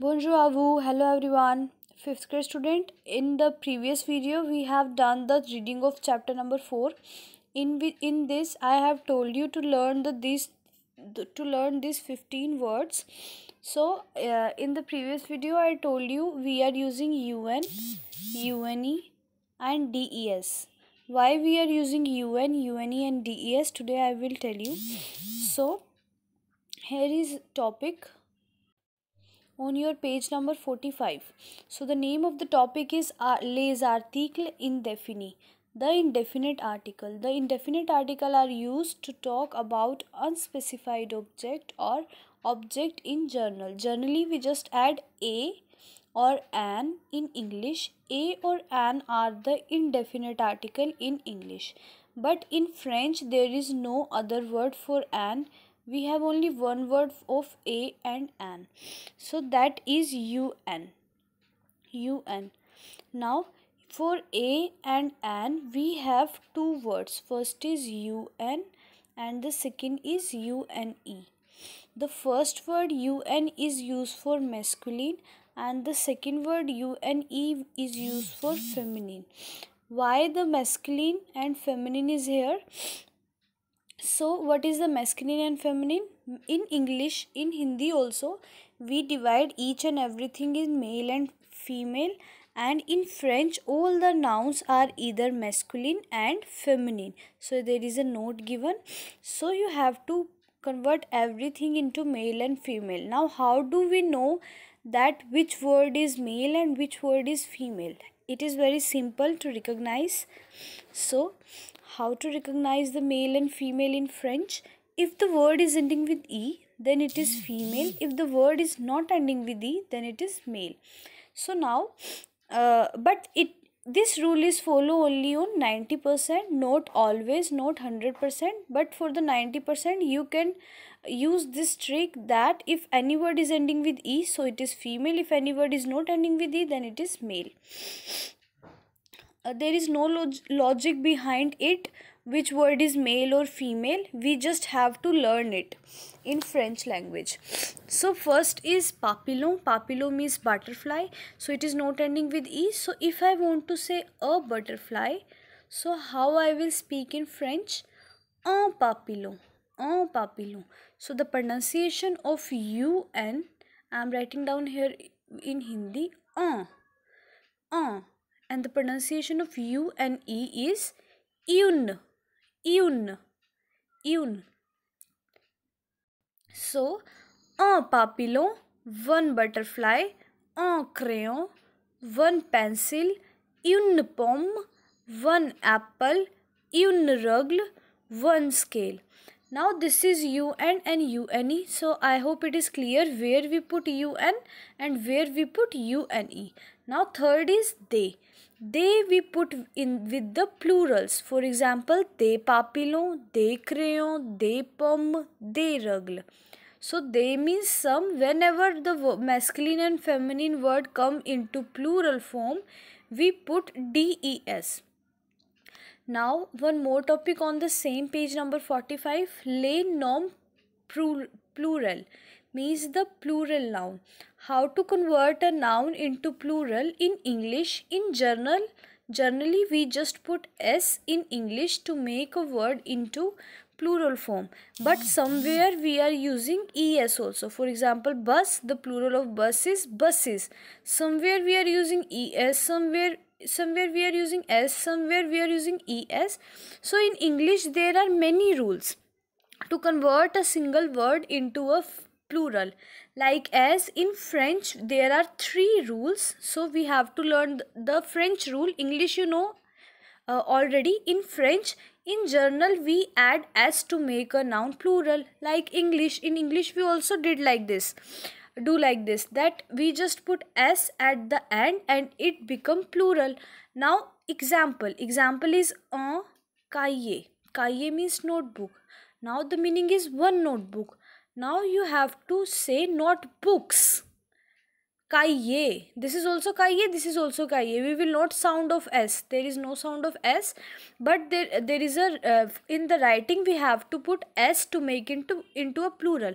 Bonjour à vous. Hello everyone. Fifth grade student, in the previous video we have done the reading of chapter number 4. In in this I have told you to learn the these to learn these 15 words. So uh, in the previous video I told you we are using UN, UNE and DES. Why we are using UN, UNE and DES today I will tell you. So here is topic on your page number 45 so the name of the topic is uh, les articles indéfinis. the indefinite article the indefinite article are used to talk about unspecified object or object in journal generally we just add a or an in english a or an are the indefinite article in english but in french there is no other word for an we have only one word of a and an so that is un un now for a and an we have two words first is un and the second is une the first word un is used for masculine and the second word une is used for feminine why the masculine and feminine is here so what is the masculine and feminine in english in hindi also we divide each and everything in male and female and in french all the nouns are either masculine and feminine so there is a note given so you have to convert everything into male and female now how do we know that which word is male and which word is female it is very simple to recognize so how to recognize the male and female in french if the word is ending with e then it is female if the word is not ending with e then it is male so now uh, but it this rule is follow only on 90% not always not 100% but for the 90% you can use this trick that if any word is ending with e so it is female if any word is not ending with e then it is male uh, there is no log logic behind it which word is male or female we just have to learn it in french language so first is papillon papillon means butterfly so it is not ending with e so if i want to say a butterfly so how i will speak in french un papillon un papillon so the pronunciation of un i'm writing down here in hindi un un and the pronunciation of u and e is un यून यून सो un papillon, one butterfly, un crayon, one pencil, une pomme, one apple, une rugle, one scale. Now this is UN and UNE. So I hope it is clear where we put UN and where we put UNE. Now third is they. They we put in with the plurals. For example, they papillon, they crayon, they pomme, they rugle. So they means some. Whenever the masculine and feminine word come into plural form, we put des. Now one more topic on the same page number 45. Les nom plural means the plural noun. How to convert a noun into plural in English? In general, generally we just put s in English to make a word into plural form but somewhere we are using es also for example bus the plural of bus is buses somewhere we are using es somewhere somewhere we are using s somewhere we are using es so in english there are many rules to convert a single word into a plural like as in french there are three rules so we have to learn the french rule english you know uh, already in french in journal we add s to make a noun plural like english in english we also did like this do like this that we just put s at the end and it become plural now example example is un cahier cahier means notebook now the meaning is one notebook now you have to say not books. Kaiye. This is also kaiye. This is also kaiye. We will not sound of s. There is no sound of s, but there there is a uh, in the writing we have to put s to make into into a plural.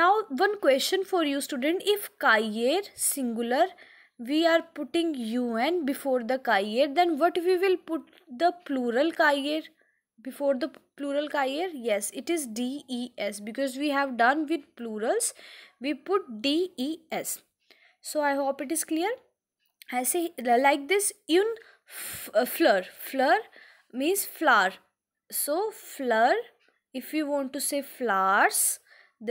Now one question for you, student. If kaiye singular, we are putting un before the kaiye. Then what we will put the plural kaiye? before the plural kair yes it is des because we have done with plurals we put des so i hope it is clear i say like this un uh, fleur fleur means flower so fleur if we want to say flowers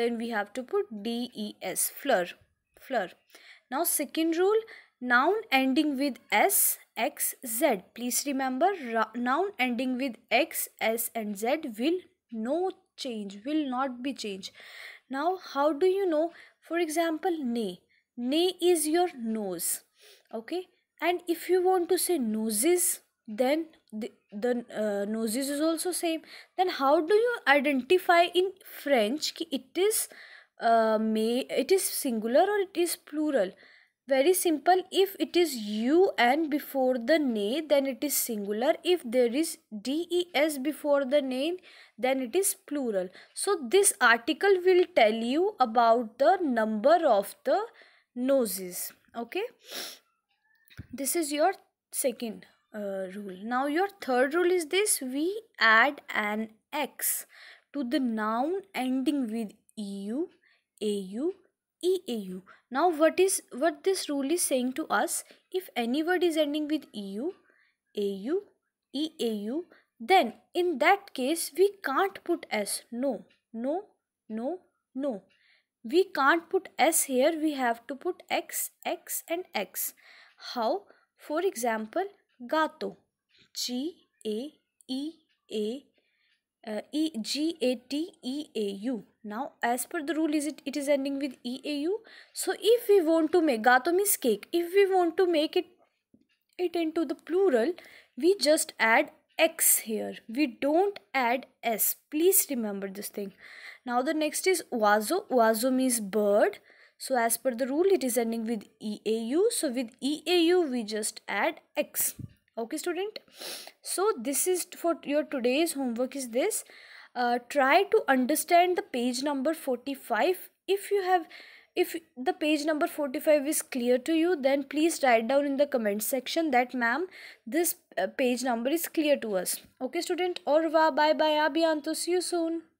then we have to put des fleur fleur now second rule noun ending with s x z please remember noun ending with x s and z will no change will not be changed now how do you know for example ne ne is your nose okay and if you want to say noses then the, the uh, noses is also same then how do you identify in french ki it is uh, may it is singular or it is plural very simple if it is u and before the name then it is singular if there is des before the name then it is plural so this article will tell you about the number of the noses okay this is your second uh, rule now your third rule is this we add an x to the noun ending with eu au EAU. Now what is what this rule is saying to us? If any word is ending with EU, AU, EAU, then in that case we can't put S. No, no, no, no. We can't put S here. We have to put X, X and X. How? For example, gato. G A E A uh, e g a t e a u now as per the rule is it it is ending with e a u so if we want to make gato means cake if we want to make it it into the plural we just add x here we don't add s please remember this thing now the next is wazo wazo means bird so as per the rule it is ending with e a u so with e a u we just add x okay student so this is for your today's homework is this uh, try to understand the page number 45 if you have if the page number 45 is clear to you then please write down in the comment section that ma'am this uh, page number is clear to us okay student or bye bye abhiyanto see you soon